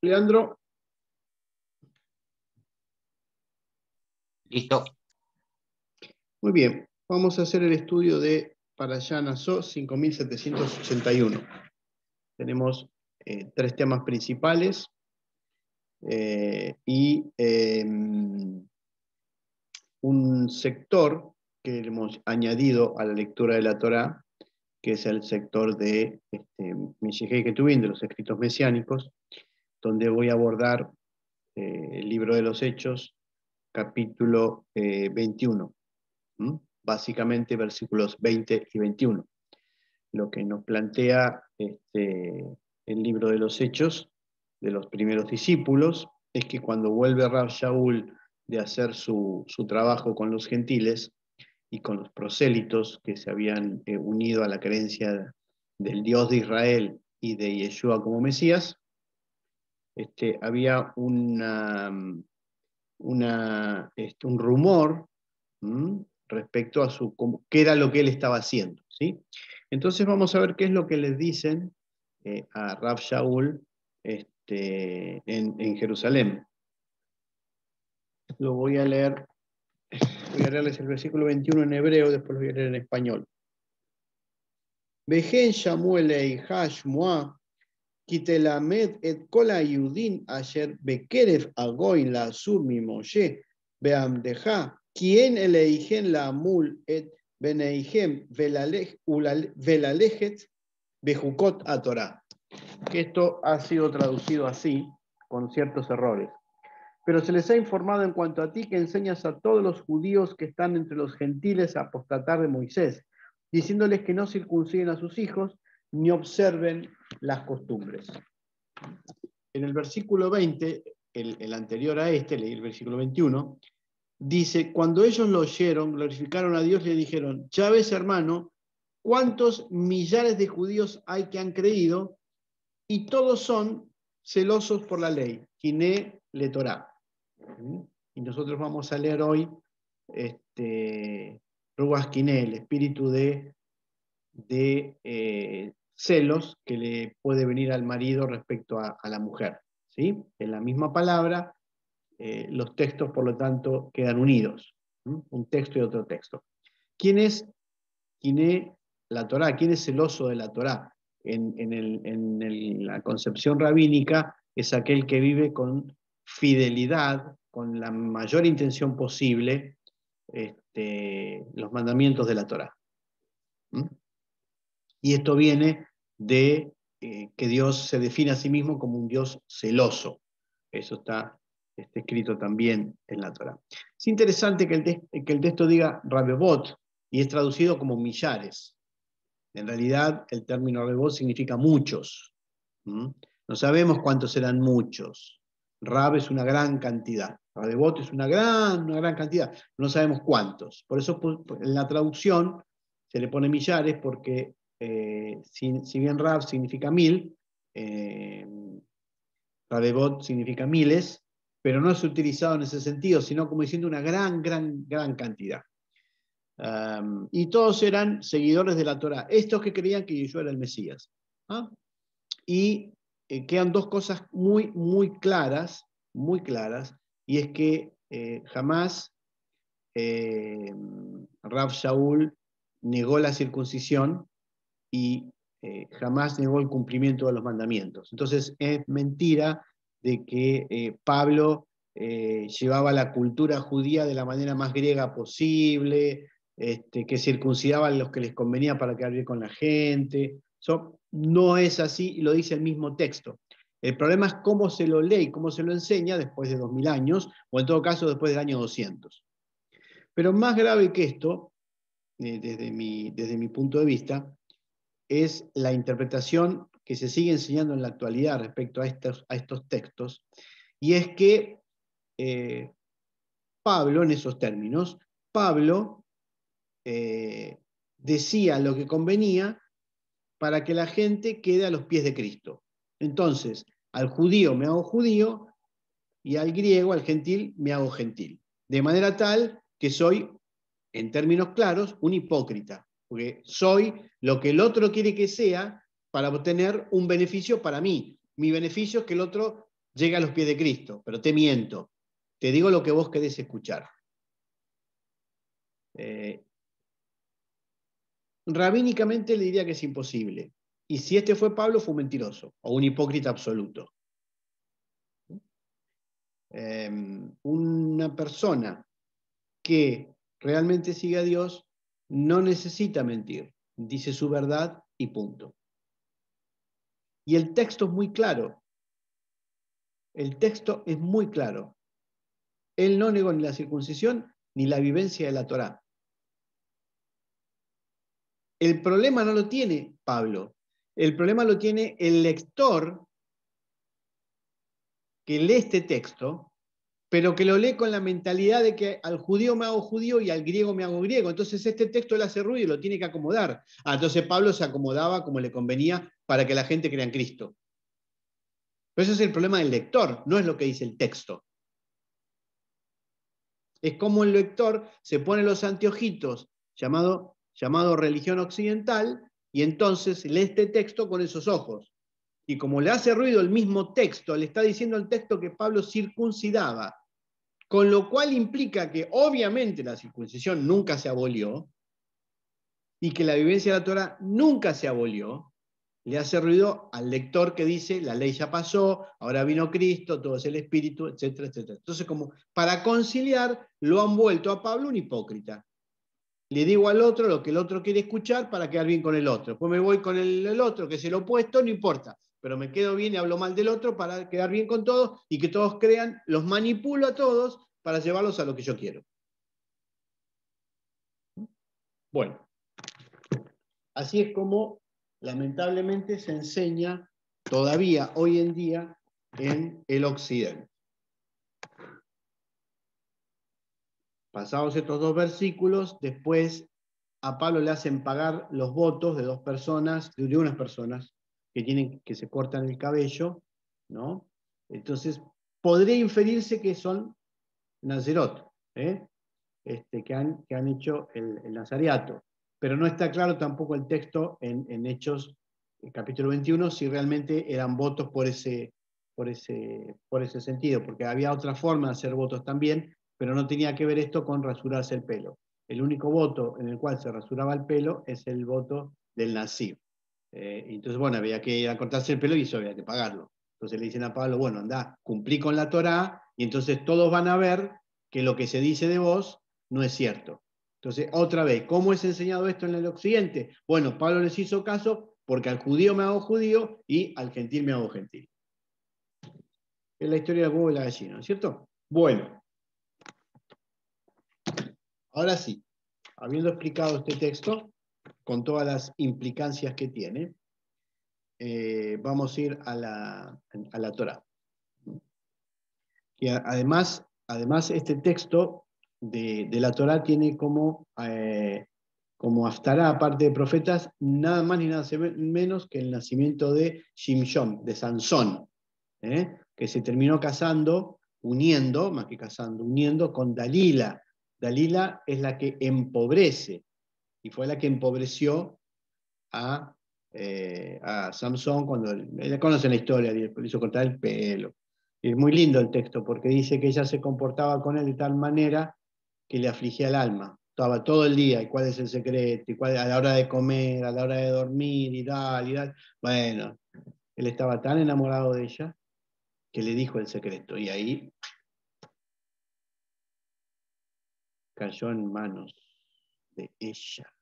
Leandro. Listo. Muy bien, vamos a hacer el estudio de Parayana y 5781. Tenemos eh, tres temas principales eh, y em, un sector que hemos añadido a la lectura de la Torah que es el sector de este, de los escritos mesiánicos, donde voy a abordar eh, el libro de los Hechos, capítulo 21, eh, básicamente versículos 20 y 21. Lo que nos plantea este, el libro de los Hechos de los primeros discípulos es que cuando vuelve Rab Shaul de hacer su, trabajo con los gentiles y con los prosélitos que se habían eh, unido a la creencia del Dios de Israel y de Yeshua como Mesías, este, había mm, este, un rumor mm, respecto a su, qué era lo que él estaba haciendo. ¿sí? Entonces vamos a ver qué es lo que les dicen eh, a Rab Shaul este, en, Jerusalén. Lo voy a leer, voy a leerles el versículo 21 en hebreo, después lo voy a leer en español. Vejen Shamuel hashmua Kitelamed et kola yudin ayer bekeref agoin la sumi Moshe beamdeja quien eleigen la mul et beneigen velalejet bejukot a Torah. Que esto ha sido traducido así, con ciertos errores. Pero se les ha informado en cuanto a ti que enseñas a todos los judíos que están entre los gentiles a apostatar de Moisés, diciéndoles que no circunciden a sus hijos ni observen las costumbres. En el versículo 20, el, anterior a este, leí el versículo 21, dice, cuando ellos lo oyeron, glorificaron a Dios y le dijeron, Chávez hermano, cuántos millares de judíos hay que han creído y todos son celosos por la ley. Quiné le Torá. ¿Mm? Y nosotros vamos a leer hoy este, Ruas Quiné, el espíritu de, eh, celos que le puede venir al marido respecto a, la mujer. ¿sí? En la misma palabra, eh, los textos, por lo tanto, quedan unidos, un texto y otro texto. ¿Quién es, la Torá? ¿Quién es celoso de la Torá? En, la concepción rabínica es aquel que vive con fidelidad, con la mayor intención posible, este, los mandamientos de la Torá. Y esto viene de eh, que Dios se define a sí mismo como un Dios celoso. Eso está, este, escrito también en la Torah. Es interesante que el, texto diga Rabebot y es traducido como millares. En realidad, el término Rabebot significa muchos. No sabemos cuántos serán muchos. Rab es una gran cantidad. Rabebot es una gran, una gran cantidad. No sabemos cuántos. Por eso pues, en la traducción se le pone millares porque eh, si, bien Rav significa mil, eh, Radebot significa miles, pero no es utilizado en ese sentido, sino como diciendo una gran, gran, gran cantidad. y todos eran seguidores de la Torah, estos que creían que Yeshua era el Mesías. ¿ah? Y eh, quedan dos cosas muy, muy claras, muy claras, y es que eh, jamás eh, Shaul negó la circuncisión, y eh, jamás negó el cumplimiento de los mandamientos. Entonces es mentira de que eh, Pablo eh, llevaba la cultura judía de la manera más griega posible, este, que circuncidaban los que les convenía para que bien con la gente. no es así y lo dice el mismo texto. El problema es cómo se lo lee y cómo se lo enseña después de 2000 años, o en todo caso después del año 200. Pero más grave que esto, desde, mi, desde mi punto de vista, es la interpretación que se sigue enseñando en la actualidad respecto a estos, a estos textos, y es que eh, Pablo, en esos términos, Pablo eh, decía lo que convenía para que la gente quede a los pies de Cristo. Entonces, al judío me hago judío y al griego, al gentil, me hago gentil. De manera tal que soy, en términos claros, un hipócrita. Porque soy lo que el otro quiere que sea para obtener un beneficio para mí. Mi beneficio es que el otro llegue a los pies de Cristo, pero te miento. Te digo lo que vos querés escuchar. Eh, rabínicamente le diría que es imposible. Y si este fue Pablo, fue un mentiroso o un hipócrita absoluto. Eh, una persona que realmente sigue a Dios no necesita mentir, dice su verdad y punto. Y el texto es muy claro. El texto es muy claro. Él no negó ni la circuncisión ni la vivencia de la Torá. El problema no lo tiene Pablo. El problema lo tiene el lector que lee este texto pero que lo lee con la mentalidad de que al judío me hago judío y al griego me hago griego. Entonces este texto le hace ruido y lo tiene que acomodar. Ah, entonces Pablo se acomodaba como le convenía para que la gente crea en Cristo. ese es el problema del lector, no es lo que dice el texto. Es como el lector se pone los anteojitos, llamado, llamado religión occidental, y entonces lee este texto con esos ojos. Y como le hace ruido el mismo texto, le está diciendo el texto que Pablo circuncidaba, con lo cual implica que obviamente la circuncisión nunca se abolió y que la vivencia de la Torah nunca se abolió, le hace ruido al lector que dice, la ley ya pasó, ahora vino Cristo, todo es el Espíritu, etcétera, etcétera. Entonces, como para conciliar, lo han vuelto a Pablo un hipócrita. Le digo al otro lo que el otro quiere escuchar para quedar bien con el otro. Después me voy con el, el otro, que es el opuesto, no importa pero me quedo bien y hablo mal del otro para quedar bien con todos y que todos crean, los manipulo a todos para llevarlos a lo que yo quiero. Bueno, así es como lamentablemente se enseña todavía hoy en día en el Occidente. Pasados estos dos versículos, después a Pablo le hacen pagar los votos de dos personas, de unas personas, que, tienen, que se cortan el cabello, ¿no? Entonces, podría inferirse que son Nazirot, ¿eh? este, que, han, que, han, hecho el, nazariato, Pero no está claro tampoco el texto en, Hechos, capítulo 21, si realmente eran votos por ese, por, ese, por ese sentido, porque había otra forma de hacer votos también, pero no tenía que ver esto con rasurarse el pelo. El único voto en el cual se rasuraba el pelo es el voto del nazir. Eh, entonces, bueno, había que ir a cortarse el pelo y eso había que pagarlo. Entonces le dicen a Pablo, bueno, anda, cumplí con la Torá y entonces todos van a ver que lo que se dice de vos no es cierto. Entonces, otra vez, ¿cómo es enseñado esto en el occidente? Bueno, Pablo les hizo caso porque al judío me hago judío y al gentil me hago gentil. Es la historia de Google y la ¿no es cierto? Bueno, ahora sí, habiendo explicado este texto, con todas las implicancias que tiene, eh, vamos a ir a la, a Torah. Y además, además, este texto de, la Torah tiene eh, como, aftará, aparte de profetas, nada más ni nada menos que el nacimiento de Shimshon, de Sansón, eh, que se terminó casando, uniendo, más que casando, uniendo con Dalila. Dalila es la que empobrece y fue la que empobreció a, eh, Samson cuando, le conocen la historia, le hizo cortar el pelo. es muy lindo el texto porque dice que ella se comportaba con él de tal manera que le afligía el alma. Estaba todo el día, y cuál es el secreto, y cuál, a la hora de comer, a la hora de dormir, y tal, y tal. Bueno, él estaba tan enamorado de ella que le dijo el secreto. Y ahí cayó en manos de ella.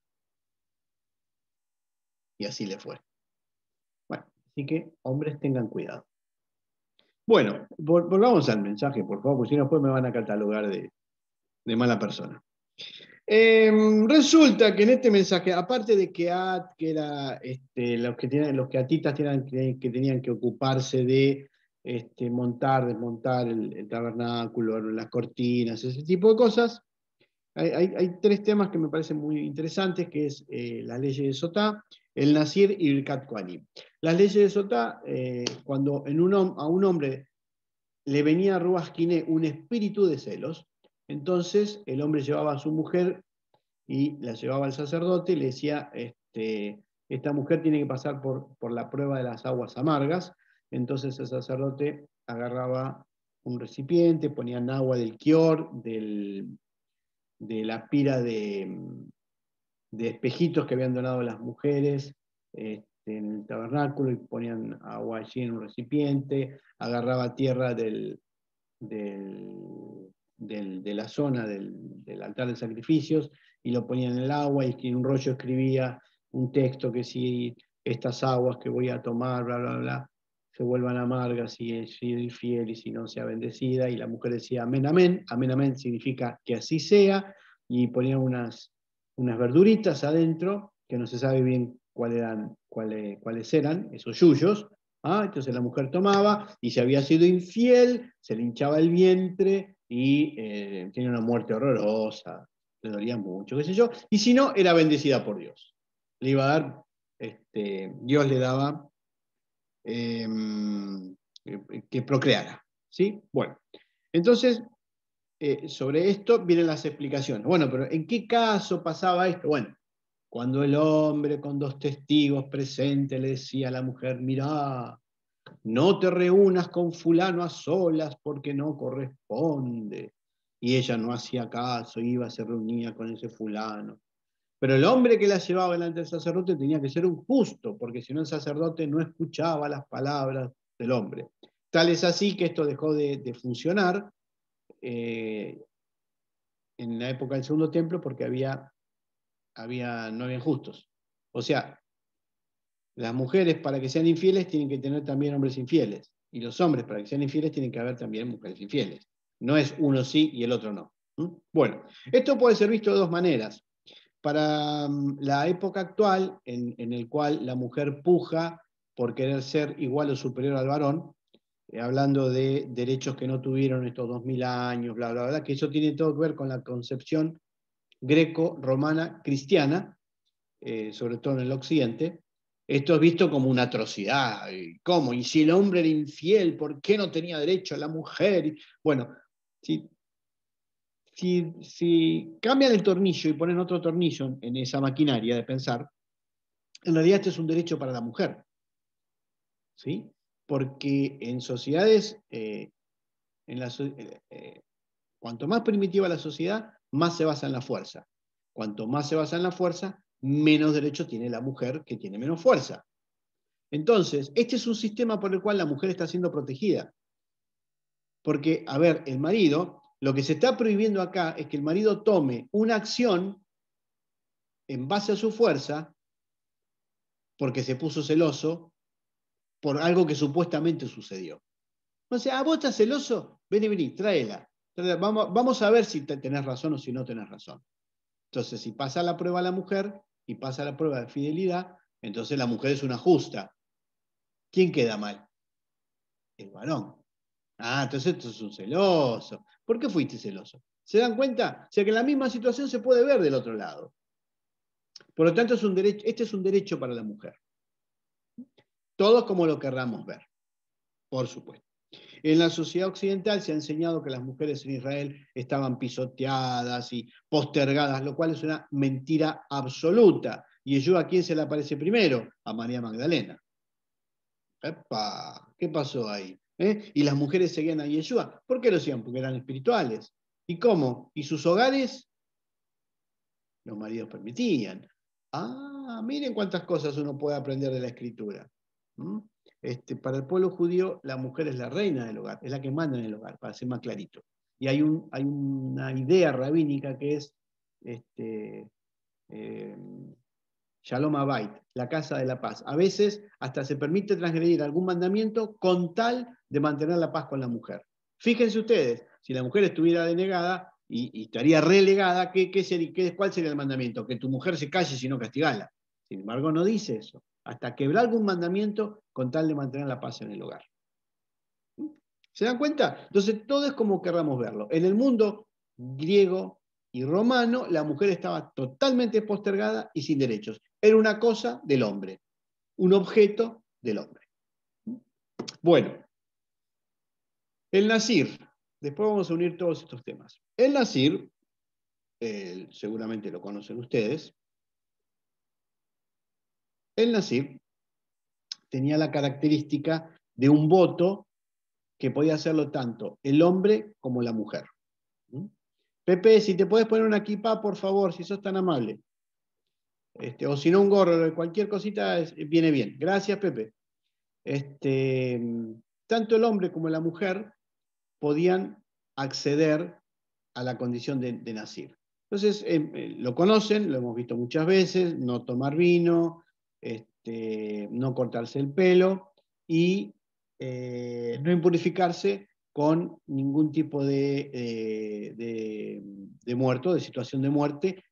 Y así le fue. Bueno, así que hombres tengan cuidado. Bueno, volvamos al mensaje, por favor, porque si no, después me van a catalogar de, mala persona. Em, resulta que en este mensaje, aparte de que que este, los que tenían, los que atitas tenían que, tenían que ocuparse de este, montar, desmontar el, tabernáculo, las cortinas, ese tipo de cosas, hay, tres temas que me parecen muy interesantes, que es eh, la ley de Sotá, el Nasir y el Katkwani. Las leyes de sota eh, cuando a un hombre le venía a Ruasquiné un espíritu de celos, entonces el hombre llevaba a su mujer y la llevaba al sacerdote y le decía, este, esta mujer tiene que pasar por, la prueba de las aguas amargas, entonces el sacerdote agarraba un recipiente, ponían agua del kior, del, de la pira de, de espejitos que habían donado las mujeres este, en el tabernáculo y ponían agua allí en un recipiente, agarraba tierra del, de la zona del, altar de sacrificios y lo ponían en el agua y en un rollo escribía un texto que si estas aguas que voy a tomar, bla, bla, bla, se vuelvan amargas si es fiel y si no sea bendecida. Y la mujer decía amén, amén, amén, amén significa que así sea y ponían unas unas verduritas adentro, que no se sabe bien cuáles eran, eh, cuáles, eran esos suyos. ¿ah? Entonces la mujer tomaba y si había sido infiel, se le hinchaba el vientre y eh, tenía una muerte horrorosa, le dolía mucho, qué sé yo. Y si no, era bendecida por Dios. Le iba a dar, este, Dios le daba em, que, que procreara. ¿sí? Bueno, entonces eh, sobre esto vienen las explicaciones. Bueno, pero ¿en qué caso pasaba esto? Bueno, cuando el hombre con dos testigos presentes le decía a la mujer, mirá, no te reúnas con fulano a solas porque no corresponde. Y ella no hacía caso, iba, se reunía con ese fulano. Pero el hombre que la llevaba delante del sacerdote tenía que ser un justo, porque si no el sacerdote no escuchaba las palabras del hombre. Tal es así que esto dejó de funcionar eh, en la época del segundo templo porque había, había, no había justos. O sea, las mujeres para que sean infieles tienen que tener también hombres infieles. Y los hombres para que sean infieles tienen que haber también mujeres infieles. No es uno sí y el otro no. Bueno, esto puede ser visto de dos maneras. Para mm, la época actual, en, en el cual la mujer puja por querer ser igual o superior al varón, eh, hablando de derechos que no tuvieron estos dos 2000 años, bla, bla, bla, que eso tiene todo que ver con la concepción greco-romana cristiana, eh, sobre todo en el occidente. Esto es visto como una atrocidad. ¿Cómo? ¿Y si el hombre era infiel, por qué no tenía derecho a la mujer? Bueno, si, si cambian el tornillo y ponen otro tornillo en esa maquinaria de pensar, en realidad este es un derecho para la mujer. ¿Sí? porque en sociedades, eh, en eh, eh, cuanto más primitiva la sociedad, más se basa en la fuerza. Cuanto más se basa en la fuerza, menos derecho tiene la mujer que tiene menos fuerza. Entonces, este es un sistema por el cual la mujer está siendo protegida. Porque, a ver, el marido, lo que se está prohibiendo acá es que el marido tome una acción en base a su fuerza, porque se puso celoso, por algo que supuestamente sucedió. Entonces, a ah, vos estás celoso, vení, vení, tráela. Vamos, a ver si tenés razón o si no tenés razón. Entonces, si pasa la prueba a la mujer y pasa la prueba de fidelidad, entonces la mujer es una justa. ¿Quién queda mal? El varón. Ah, entonces esto es un celoso. ¿Por qué fuiste celoso? ¿Se dan cuenta? O sea que la misma situación se puede ver del otro lado. Por lo tanto, es un derecho, este es un derecho para la mujer. Todo como lo querramos ver, por supuesto. En la sociedad occidental se ha enseñado que las mujeres en Israel estaban pisoteadas y postergadas, lo cual es una mentira absoluta. ¿Y a quién se le aparece primero? A María Magdalena. ¿Qué pasó ahí? ¿Eh? Y las mujeres seguían a Yeshua. ¿Por qué lo hacían? Porque eran espirituales. ¿Y cómo? ¿Y sus hogares? Los maridos permitían. Ah, miren cuántas cosas uno puede aprender de la escritura. Este, para el pueblo judío, la mujer es la reina del hogar, es la que manda en el hogar, para ser más clarito. Y hay, una idea rabínica que es este, eh, Shalom Abait, la casa de la paz. A veces hasta se permite transgredir algún mandamiento con tal de mantener la paz con la mujer. Fíjense ustedes, si la mujer estuviera denegada y, estaría relegada, ¿qué, ¿cuál sería el mandamiento? Que tu mujer se calle si no castigala. Sin embargo, no dice eso hasta quebrar algún mandamiento con tal de mantener la paz en el hogar. ¿Se dan cuenta? Entonces todo es como querramos verlo. En el mundo griego y romano, la mujer estaba totalmente postergada y sin derechos. Era una cosa del hombre, un objeto del hombre. Bueno, el nazir. después vamos a unir todos estos temas. El nazir, eh, seguramente lo conocen ustedes, el Nacir tenía la característica de un voto que podía hacerlo tanto el hombre como la mujer. ¿Mm? Pepe, si te puedes poner una equipa, por favor, si sos tan amable. Este, o si no, un gorro, cualquier cosita viene bien. Gracias, Pepe. Este, tanto el hombre como la mujer podían acceder a la condición de, nacir. Entonces, em, eh, lo conocen, lo hemos visto muchas veces, no tomar vino, este, no cortarse el pelo y eh, no impurificarse con ningún tipo eh, de, de, muerto, de situación de muerte,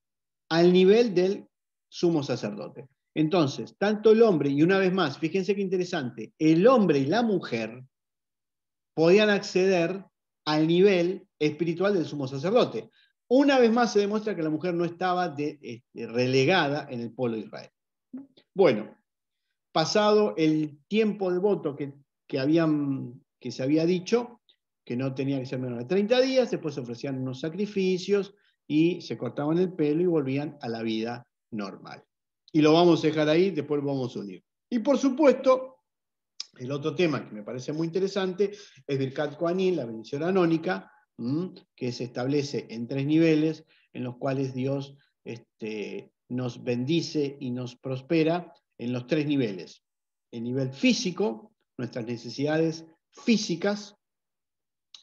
al nivel del sumo sacerdote. Entonces, tanto el hombre, y una vez más, fíjense qué interesante, el hombre y la mujer podían acceder al nivel espiritual del sumo sacerdote. Una vez más se demuestra que la mujer no estaba este, relegada en el pueblo de Israel. Bueno, pasado el tiempo de voto que, habían, que se había dicho, que no tenía que ser menos de 30 días, después ofrecían unos sacrificios y se cortaban el pelo y volvían a la vida normal. Y lo vamos a dejar ahí, después lo vamos a unir. Y por supuesto, el otro tema que me parece muy interesante es Birkat Koanin, la bendición anónica, que se establece en tres niveles en los cuales Dios este, nos bendice y nos prospera en los tres niveles. El nivel físico, nuestras necesidades físicas,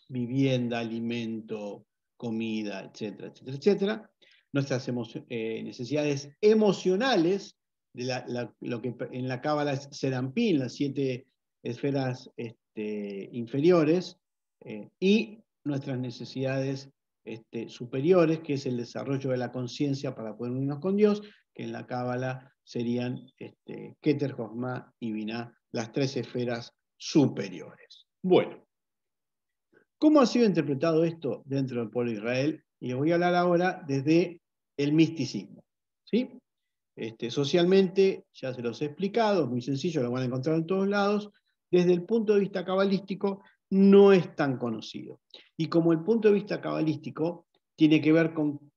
vivienda, alimento, comida, etcétera, etcétera, etcétera. Nuestras eh, necesidades emocionales, de lo que en la cábala es en las siete esferas este, inferiores, eh, y nuestras necesidades este, superiores, que es el desarrollo de la conciencia para poder unirnos con Dios, que en la Cábala serían este, Keter, Josma y Binah, las tres esferas superiores. Bueno, ¿cómo ha sido interpretado esto dentro del pueblo de Israel? Y les voy a hablar ahora desde el misticismo. ¿sí? Este, socialmente, ya se los he explicado, es muy sencillo, lo van a encontrar en todos lados. Desde el punto de vista cabalístico, no es tan conocido. Y como el punto de vista cabalístico tiene que ver con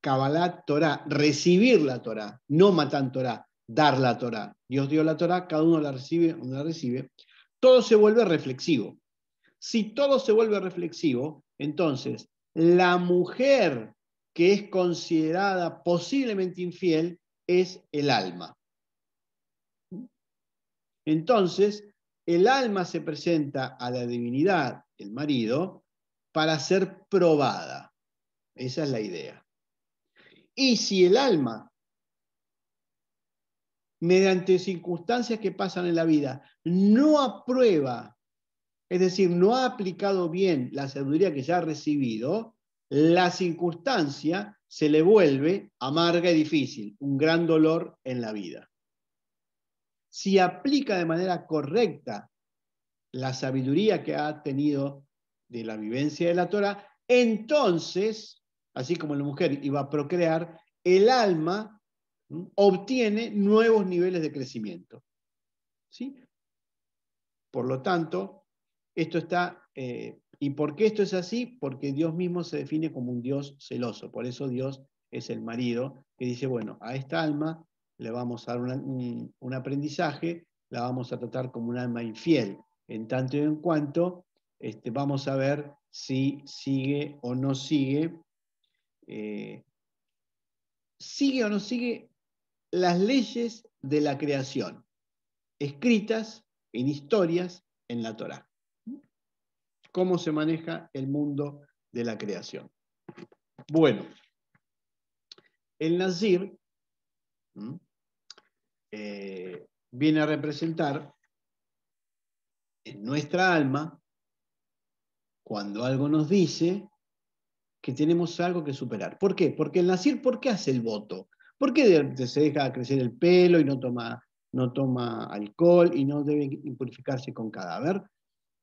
Cabalá Torah, recibir la Torah, no matan Torah, dar la Torah. Dios dio la Torah, cada uno la recibe o la recibe. Todo se vuelve reflexivo. Si todo se vuelve reflexivo, entonces la mujer que es considerada posiblemente infiel es el alma. Entonces, el alma se presenta a la divinidad, el marido, para ser probada. Esa es la idea. Y si el alma, mediante circunstancias que pasan en la vida, no aprueba, es decir, no ha aplicado bien la sabiduría que ya ha recibido, la circunstancia se le vuelve amarga y difícil, un gran dolor en la vida si aplica de manera correcta la sabiduría que ha tenido de la vivencia de la Torah, entonces, así como la mujer iba a procrear, el alma obtiene nuevos niveles de crecimiento. ¿sí? Por lo tanto, esto está... Eh, ¿Y por qué esto es así? Porque Dios mismo se define como un Dios celoso. Por eso Dios es el marido que dice, bueno, a esta alma le vamos a dar un, aprendizaje, la vamos a tratar como un alma infiel, en tanto y en cuanto este, vamos a ver si sigue o no sigue, eh, sigue o no sigue las leyes de la creación, escritas en historias en la Torá. Cómo se maneja el mundo de la creación. Bueno, el Nazir, eh, viene a representar en nuestra alma cuando algo nos dice que tenemos algo que superar. ¿Por qué? Porque el nacir, ¿por qué hace el voto? ¿Por qué se deja crecer el pelo y no toma, no toma alcohol y no debe impurificarse con cadáver?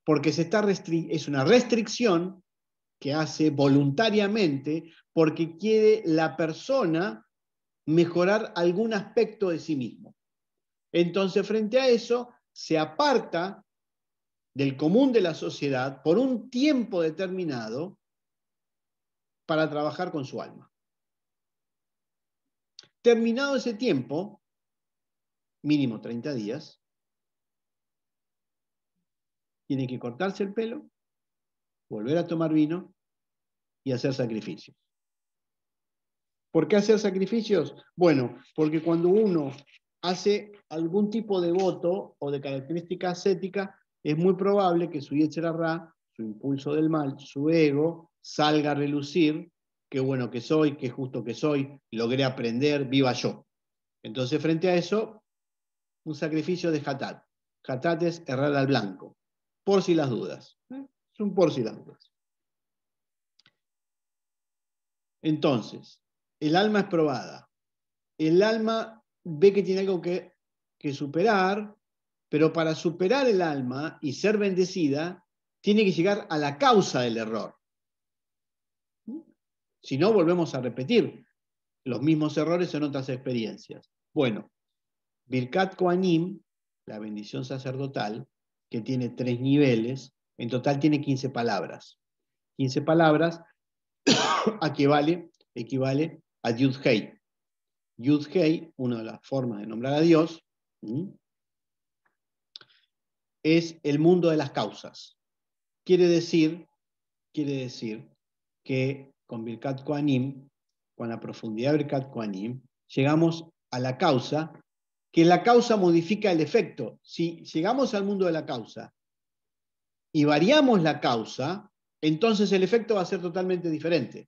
Porque se está es una restricción que hace voluntariamente porque quiere la persona mejorar algún aspecto de sí mismo. Entonces, frente a eso, se aparta del común de la sociedad por un tiempo determinado para trabajar con su alma. Terminado ese tiempo, mínimo 30 días, tiene que cortarse el pelo, volver a tomar vino y hacer sacrificios. ¿Por qué hacer sacrificios? Bueno, porque cuando uno hace algún tipo de voto o de característica ascética, es muy probable que su Yetzerarra, su impulso del mal, su ego, salga a relucir, qué bueno que soy, qué justo que soy, logré aprender, viva yo. Entonces, frente a eso, un sacrificio de Hatat. Hatat es errar al blanco, por si las dudas. Son por si las dudas. Entonces, el alma es probada. El alma ve que tiene algo que, superar, pero para superar el alma y ser bendecida, tiene que llegar a la causa del error. Si no, volvemos a repetir los mismos errores en otras experiencias. Bueno, Birkat Koanim, la bendición sacerdotal, que tiene tres niveles, en total tiene 15 palabras. 15 palabras a vale, equivale a Yud yud una de las formas de nombrar a Dios, es el mundo de las causas. Quiere decir, quiere decir que con Birkat Koanim, con la profundidad de Birkat Koanim, llegamos a la causa, que la causa modifica el efecto. Si llegamos al mundo de la causa y variamos la causa, entonces el efecto va a ser totalmente diferente.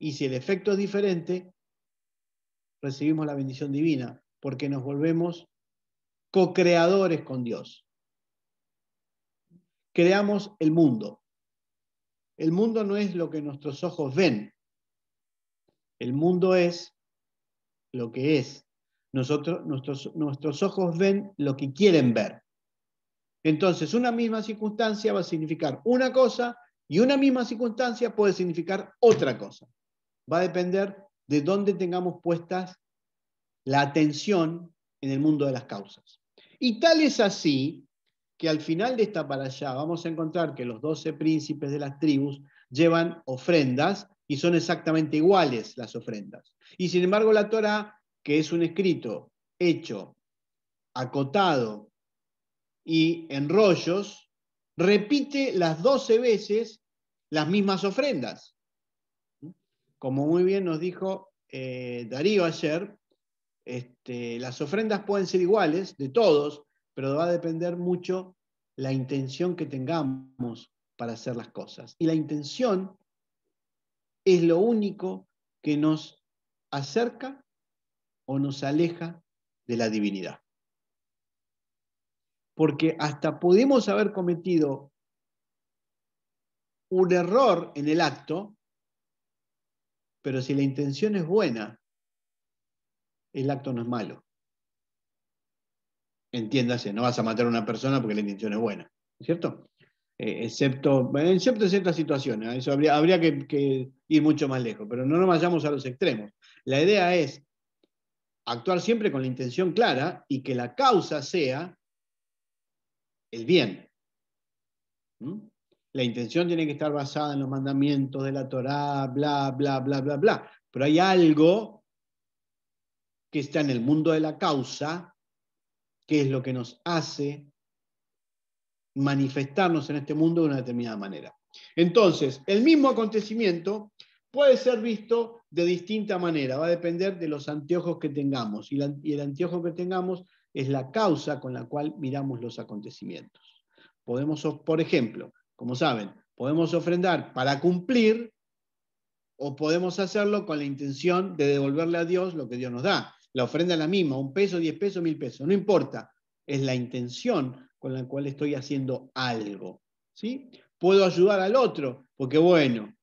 Y si el efecto es diferente, recibimos la bendición divina, porque nos volvemos co-creadores con Dios. Creamos el mundo. El mundo no es lo que nuestros ojos ven. El mundo es lo que es. Nosotros, nuestros ojos ven lo que quieren ver. Entonces, una misma circunstancia va a significar una cosa y una misma circunstancia puede significar otra cosa va a depender de dónde tengamos puestas la atención en el mundo de las causas. Y tal es así que al final de esta para allá vamos a encontrar que los doce príncipes de las tribus llevan ofrendas y son exactamente iguales las ofrendas. Y sin embargo la Torah, que es un escrito hecho, acotado y en rollos, repite las doce veces las mismas ofrendas como muy bien nos dijo eh, Darío ayer, este, las ofrendas pueden ser iguales de todos, pero va a depender mucho la intención que tengamos para hacer las cosas. Y la intención es lo único que nos acerca o nos aleja de la divinidad. Porque hasta podemos haber cometido un error en el acto, pero si la intención es buena, el acto no es malo. Entiéndase, no vas a matar a una persona porque la intención es buena, ¿cierto? Eh, excepto, en ciertas situaciones, ¿eh? eso habría, que, ir mucho más lejos, pero no nos vayamos a los extremos. La idea es actuar siempre con la intención clara y que la causa sea el bien la intención tiene que estar basada en los mandamientos de la Torá, bla, bla, bla, bla, bla. Pero hay algo que está en el mundo de la causa, que es lo que nos hace manifestarnos en este mundo de una determinada manera. Entonces, el mismo acontecimiento puede ser visto de distinta manera, va a depender de los anteojos que tengamos, y, el anteojo que tengamos es la causa con la cual miramos los acontecimientos. Podemos, por ejemplo, como saben, podemos ofrendar para cumplir o podemos hacerlo con la intención de devolverle a Dios lo que Dios nos da. La ofrenda es la misma, un peso, diez pesos, mil pesos, no importa. Es la intención con la cual estoy haciendo algo. ¿sí? Puedo ayudar al otro porque, bueno,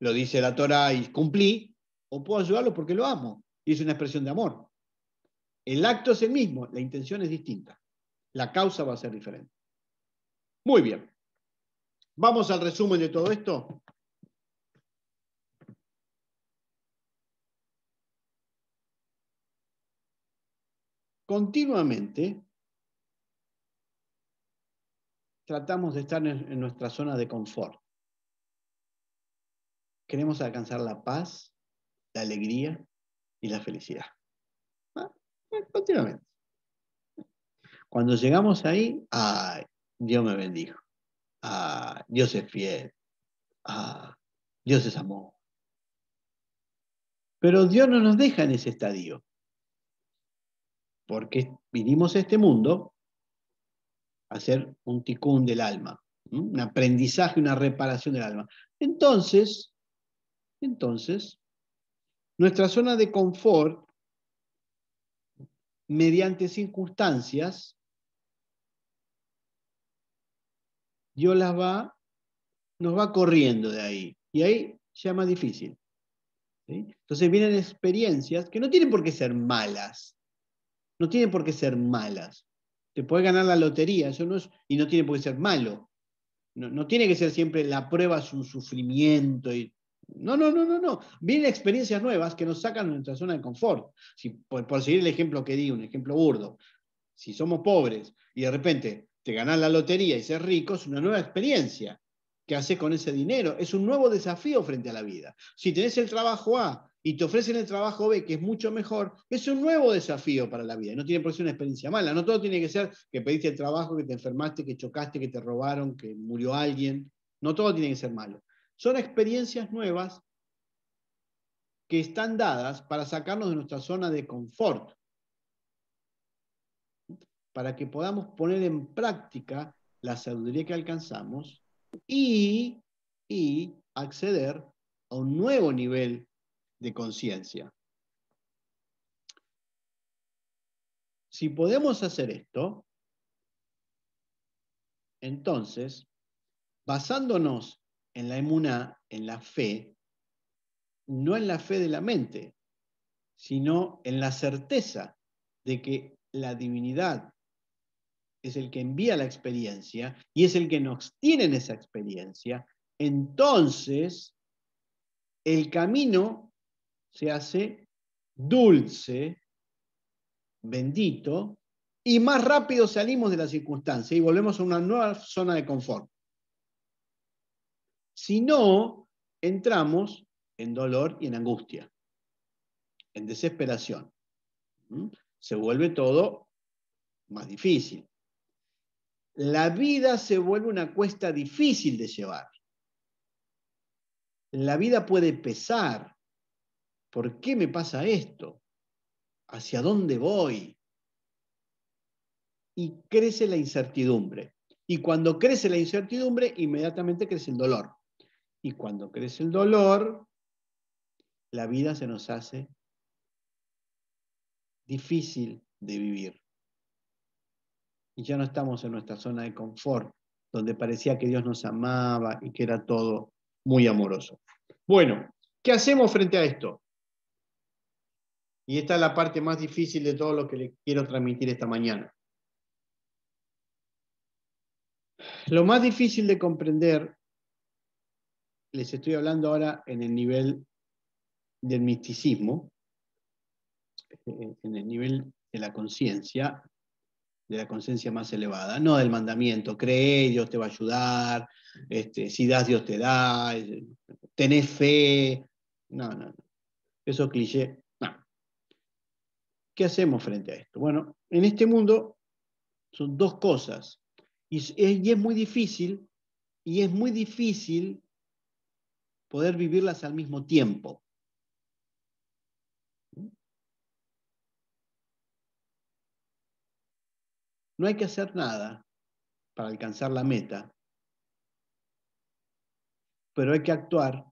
lo dice la Torah y cumplí, o puedo ayudarlo porque lo amo y es una expresión de amor. El acto es el mismo, la intención es distinta. La causa va a ser diferente. Muy bien. Vamos al resumen de todo esto. Continuamente tratamos de estar en, nuestra zona de confort. Queremos alcanzar la paz, la alegría y la felicidad. Ah, eh, continuamente. Cuando llegamos ahí, ay, Dios me bendijo. Ah, Dios es fiel. a ah, Dios es amor. Pero Dios no nos deja en ese estadio. Porque vinimos a este mundo a hacer un ticún del alma, un aprendizaje, una reparación del alma. Entonces, entonces, nuestra zona de confort, mediante circunstancias, Dios las va, nos va corriendo de ahí. Y ahí ya más difícil. Entonces vienen experiencias que no tienen por qué ser malas. No tienen por qué ser malas. Te puede ganar la lotería, eso no y no tiene por qué ser malo. No, tiene que ser siempre la prueba su sufrimiento. Y, no, no, no, no, no. Vienen experiencias nuevas que nos sacan de nuestra zona de confort. Si, por seguir el ejemplo que di, un ejemplo burdo. Si somos pobres y de repente te ganás la lotería y ser rico es una nueva experiencia. que haces con ese dinero? Es un nuevo desafío frente a la vida. Si tenés el trabajo A y te ofrecen el trabajo B, que es mucho mejor, es un nuevo desafío para la vida. No tiene por ser una experiencia mala. No todo tiene que ser que pediste el trabajo, que te enfermaste, que chocaste, que te robaron, que murió alguien. No todo tiene que ser malo. Son experiencias nuevas que están dadas para sacarnos de nuestra zona de confort para que podamos poner en práctica la sabiduría que alcanzamos y, acceder a un nuevo nivel de conciencia. Si podemos hacer esto, entonces, basándonos en la emuná, en la fe, no en la fe de la mente, sino en la certeza de que la divinidad es el que envía la experiencia y es el que nos tiene en esa experiencia, entonces el camino se hace dulce, bendito, y más rápido salimos de la circunstancia y volvemos a una nueva zona de confort. Si no, entramos en dolor y en angustia, en desesperación. ¿Mm? Se vuelve todo más difícil la vida se vuelve una cuesta difícil de llevar. La vida puede pesar. ¿Por qué me pasa esto? ¿Hacia dónde voy? Y crece la incertidumbre. Y cuando crece la incertidumbre, inmediatamente crece el dolor. Y cuando crece el dolor, la vida se nos hace difícil de vivir y ya no estamos en nuestra zona de confort, donde parecía que Dios nos amaba y que era todo muy amoroso. Bueno, ¿qué hacemos frente a esto? Y esta es la parte más difícil de todo lo que le quiero transmitir esta mañana. Lo más difícil de comprender, les estoy hablando ahora en el nivel del misticismo, en el nivel de la conciencia, de la conciencia más elevada, no del mandamiento, cree, Dios te va a ayudar, este, si das, Dios te da, tenés fe, no, no, no. Eso cliché, ¿Qué hacemos frente a esto? Bueno, en este mundo son dos cosas, y es muy difícil, y es muy difícil poder vivirlas al mismo tiempo. No hay que hacer nada para alcanzar la meta, pero hay que actuar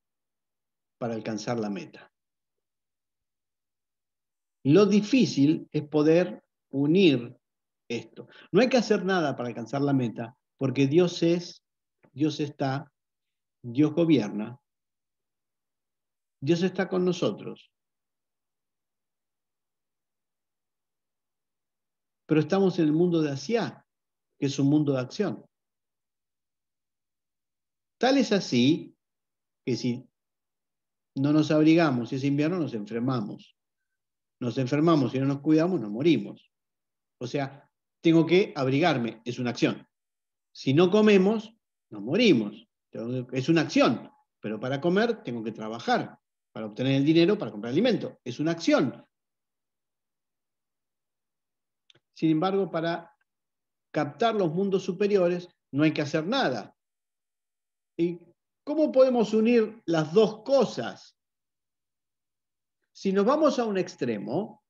para alcanzar la meta. Lo difícil es poder unir esto. No hay que hacer nada para alcanzar la meta, porque Dios es, Dios está, Dios gobierna, Dios está con nosotros. Pero estamos en el mundo de Asia, que es un mundo de acción. Tal es así que si no nos abrigamos y es invierno, nos enfermamos. Nos enfermamos, y no nos cuidamos, nos morimos. O sea, tengo que abrigarme, es una acción. Si no comemos, nos morimos. Es una acción, pero para comer tengo que trabajar, para obtener el dinero, para comprar alimento. Es una acción. Sin embargo, para captar los mundos superiores no hay que hacer nada. ¿Y cómo podemos unir las dos cosas? Si nos vamos a un extremo,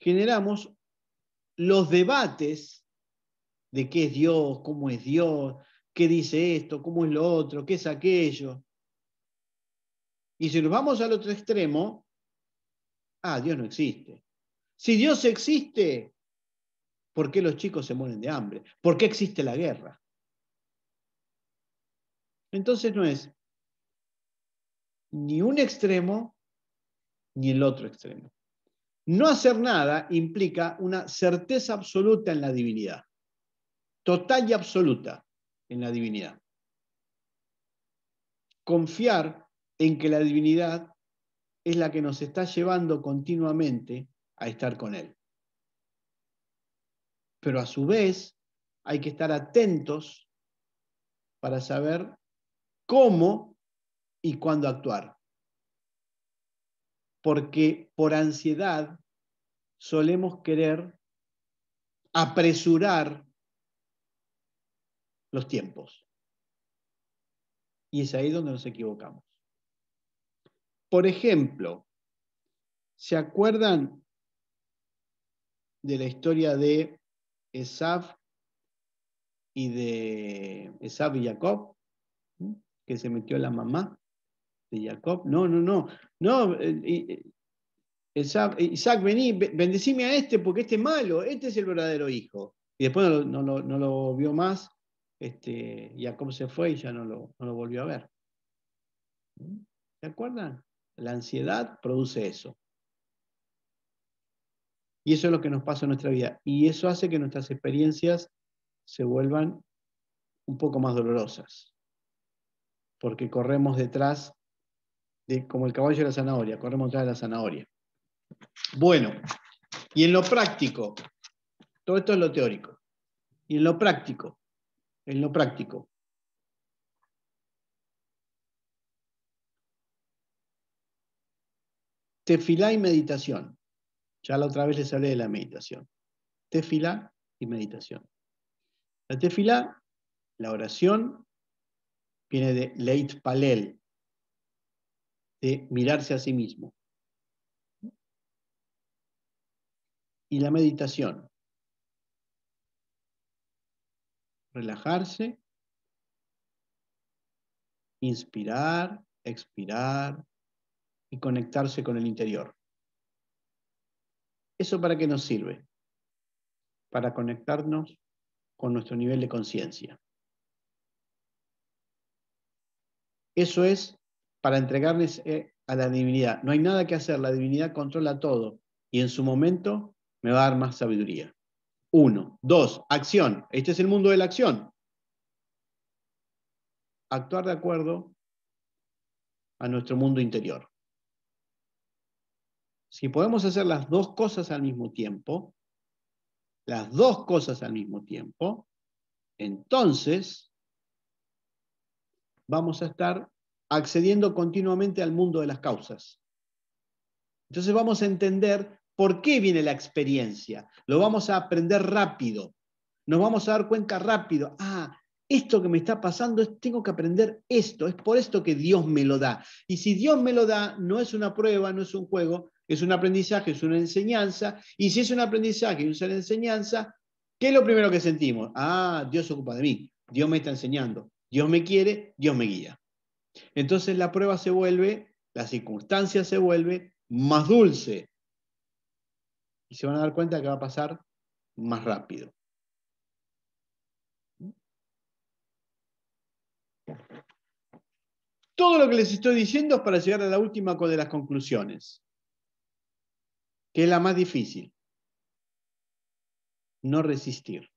generamos los debates de qué es Dios, cómo es Dios, qué dice esto, cómo es lo otro, qué es aquello. Y si nos vamos al otro extremo, ah, Dios no existe. Si Dios existe, ¿por qué los chicos se mueren de hambre? ¿Por qué existe la guerra? Entonces no es ni un extremo ni el otro extremo. No hacer nada implica una certeza absoluta en la divinidad, total y absoluta en la divinidad. Confiar en que la divinidad es la que nos está llevando continuamente a estar con Él. Pero a su vez hay que estar atentos para saber cómo y cuándo actuar. Porque por ansiedad solemos querer apresurar los tiempos. Y es ahí donde nos equivocamos. Por ejemplo, ¿se acuerdan de la historia de Esaf y de Esaf y Jacob? ¿Mm? Que se metió la mamá de Jacob. No, no, no. No, eh, eh, Esaf, Isaac, vení, bendecime a este porque este es malo, este es el verdadero hijo. Y después no, lo vio más. Este, Jacob se fue y ya no lo, lo volvió a ver. ¿Mm? ¿Se acuerdan? La ansiedad produce eso. Y eso es lo que nos pasa en nuestra vida. Y eso hace que nuestras experiencias se vuelvan un poco más dolorosas. Porque corremos detrás, de, como el caballo de la zanahoria, corremos detrás de la zanahoria. Bueno, y en lo práctico, todo esto es lo teórico. Y en lo práctico, en lo práctico, Tefila y meditación. Ya la otra vez les hablé de la meditación. Tefila y meditación. La tefila, la oración, viene de leit palel, de mirarse a sí mismo. Y la meditación, relajarse, inspirar, expirar, y conectarse con el interior. ¿Eso para qué nos sirve? Para conectarnos con nuestro nivel de conciencia. Eso es para entregarles eh, a la divinidad. No hay nada que hacer, la divinidad controla todo y en su momento me va a dar más sabiduría. Uno. Dos, acción. Este es el mundo de la acción. Actuar de acuerdo a nuestro mundo interior. Si podemos hacer las dos cosas al mismo tiempo, las dos cosas al mismo tiempo, entonces vamos a estar accediendo continuamente al mundo de las causas. Entonces vamos a entender por qué viene la experiencia. Lo vamos a aprender rápido. Nos vamos a dar cuenta rápido. Ah, esto que me está pasando, es, tengo que aprender esto. Es por esto que Dios me lo da. Y si Dios me lo da, no es una prueba, no es un juego, es un aprendizaje, es una enseñanza, y si es un aprendizaje y es una enseñanza, ¿qué es lo primero que sentimos? Ah, Dios se ocupa de mí, Dios me está enseñando, Dios me quiere, Dios me guía. Entonces la prueba se vuelve, la circunstancia se vuelve más dulce. Y se van a dar cuenta que va a pasar más rápido. Todo lo que les estoy diciendo es para llegar a la última de las conclusiones que es la más difícil. No resistir.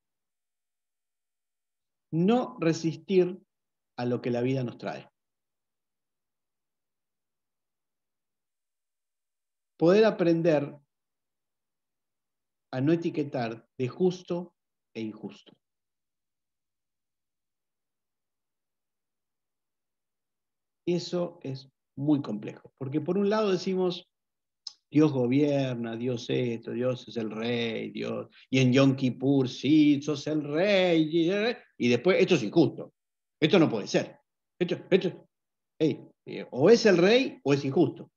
No resistir a lo que la vida nos trae. Poder aprender a no etiquetar de justo e injusto. Eso es muy complejo, porque por un lado decimos, Dios gobierna, Dios esto, Dios es el rey, Dios. Y en Yom Kippur, sí, sos el rey. Y después, esto es injusto. Esto no puede ser. Esto, esto, eh, o es el rey o es injusto.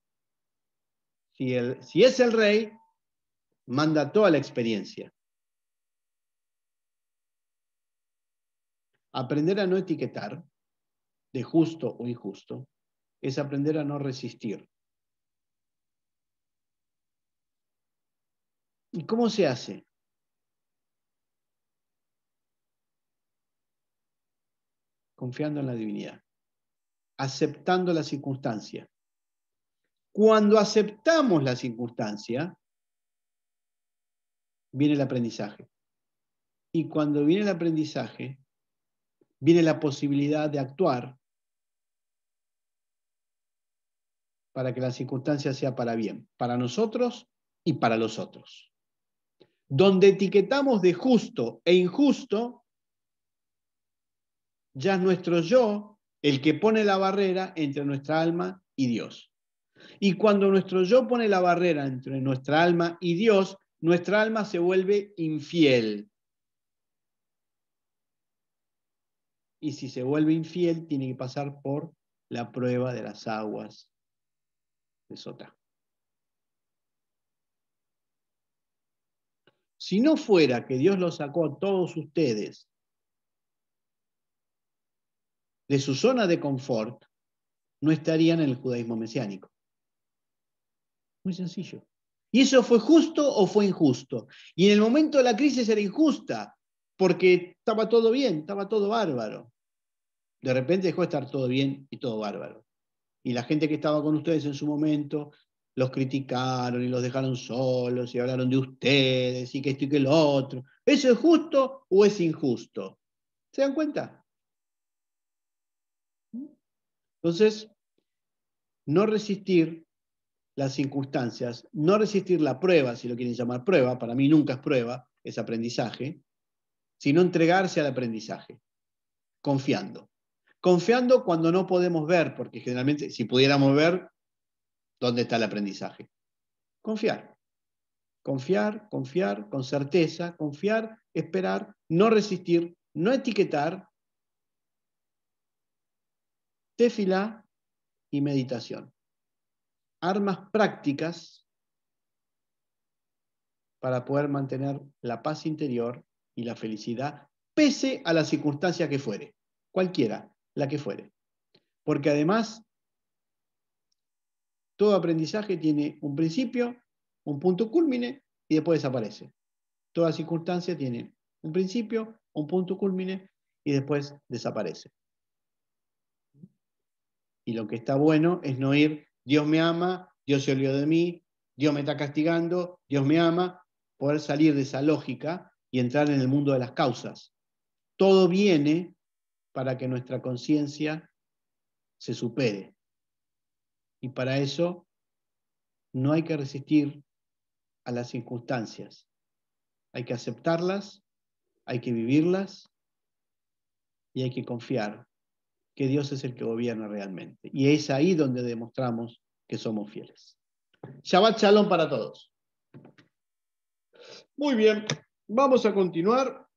Si, el, si es el rey, manda toda la experiencia. Aprender a no etiquetar de justo o injusto es aprender a no resistir ¿Y cómo se hace? Confiando en la divinidad, aceptando la circunstancia. Cuando aceptamos la circunstancia, viene el aprendizaje. Y cuando viene el aprendizaje, viene la posibilidad de actuar para que la circunstancia sea para bien, para nosotros y para los otros donde etiquetamos de justo e injusto, ya es nuestro yo el que pone la barrera entre nuestra alma y Dios. Y cuando nuestro yo pone la barrera entre nuestra alma y Dios, nuestra alma se vuelve infiel. Y si se vuelve infiel, tiene que pasar por la prueba de las aguas de Sota. Si no fuera que Dios los sacó a todos ustedes de su zona de confort, no estarían en el judaísmo mesiánico. Muy sencillo. ¿Y eso fue justo o fue injusto? Y en el momento de la crisis era injusta, porque estaba todo bien, estaba todo bárbaro. De repente dejó de estar todo bien y todo bárbaro. Y la gente que estaba con ustedes en su momento, los criticaron y los dejaron solos y hablaron de ustedes y que esto y que lo otro. ¿Eso es justo o es injusto? ¿Se dan cuenta? Entonces, no resistir las circunstancias, no resistir la prueba, si lo quieren llamar prueba, para mí nunca es prueba, es aprendizaje, sino entregarse al aprendizaje, confiando. Confiando cuando no podemos ver, porque generalmente si pudiéramos ver, ¿Dónde está el aprendizaje? Confiar. Confiar, confiar con certeza, confiar, esperar, no resistir, no etiquetar. tefila y meditación. Armas prácticas para poder mantener la paz interior y la felicidad, pese a la circunstancia que fuere, cualquiera, la que fuere. Porque además todo aprendizaje tiene un principio, un punto culmine y después desaparece. Toda circunstancia tiene un principio, un punto culmine y después desaparece. Y lo que está bueno es no ir, Dios me ama, Dios se olvidó de mí, Dios me está castigando, Dios me ama, poder salir de esa lógica y entrar en el mundo de las causas. Todo viene para que nuestra conciencia se supere. Y para eso no hay que resistir a las circunstancias. Hay que aceptarlas, hay que vivirlas y hay que confiar que Dios es el que gobierna realmente. Y es ahí donde demostramos que somos fieles. Shabbat Shalom para todos. Muy bien, vamos a continuar.